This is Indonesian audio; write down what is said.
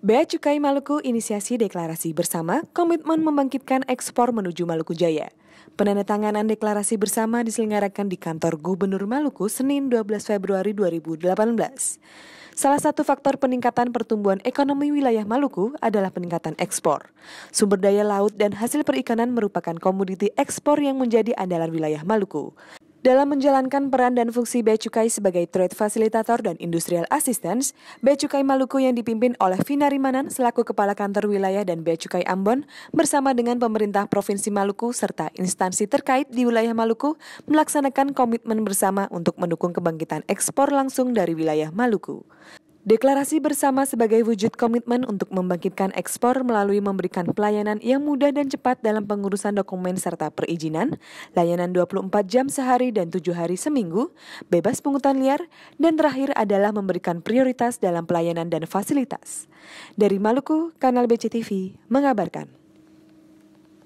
Bea Cukai Maluku inisiasi deklarasi bersama komitmen membangkitkan ekspor menuju Maluku Jaya. Penandatanganan deklarasi bersama diselenggarakan di kantor Gubernur Maluku Senin 12 Februari 2018. Salah satu faktor peningkatan pertumbuhan ekonomi wilayah Maluku adalah peningkatan ekspor. Sumber daya laut dan hasil perikanan merupakan komoditi ekspor yang menjadi andalan wilayah Maluku. Dalam menjalankan peran dan fungsi Bea Cukai sebagai Trade Facilitator dan Industrial Assistance, Bea Cukai Maluku yang dipimpin oleh Vina Rimanan selaku Kepala Kantor Wilayah dan Bea Cukai Ambon bersama dengan pemerintah Provinsi Maluku serta instansi terkait di wilayah Maluku melaksanakan komitmen bersama untuk mendukung kebangkitan ekspor langsung dari wilayah Maluku. Deklarasi bersama sebagai wujud komitmen untuk membangkitkan ekspor melalui memberikan pelayanan yang mudah dan cepat dalam pengurusan dokumen serta perizinan, layanan 24 jam sehari dan 7 hari seminggu, bebas pungutan liar, dan terakhir adalah memberikan prioritas dalam pelayanan dan fasilitas. Dari Maluku, Kanal BCTV mengabarkan.